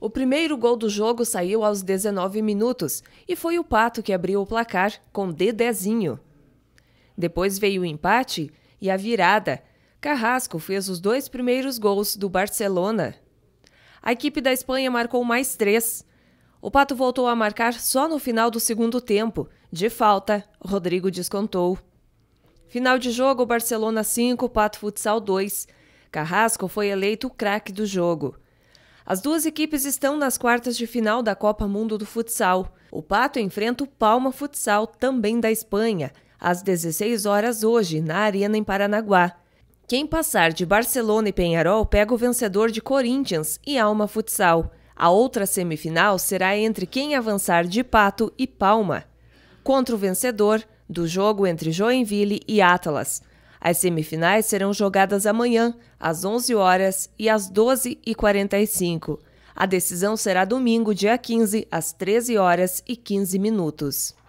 O primeiro gol do jogo saiu aos 19 minutos e foi o Pato que abriu o placar com Dedezinho. Depois veio o empate e a virada. Carrasco fez os dois primeiros gols do Barcelona. A equipe da Espanha marcou mais três. O Pato voltou a marcar só no final do segundo tempo. De falta, Rodrigo descontou. Final de jogo: Barcelona 5, Pato Futsal 2. Carrasco foi eleito o craque do jogo. As duas equipes estão nas quartas de final da Copa Mundo do Futsal. O Pato enfrenta o Palma Futsal, também da Espanha, às 16 horas hoje, na Arena em Paranaguá. Quem passar de Barcelona e Penharol pega o vencedor de Corinthians e Alma Futsal. A outra semifinal será entre quem avançar de Pato e Palma, contra o vencedor do jogo entre Joinville e Atlas. As semifinais serão jogadas amanhã, às 11 horas e às 12h45. A decisão será domingo, dia 15, às 13 horas e 15 minutos.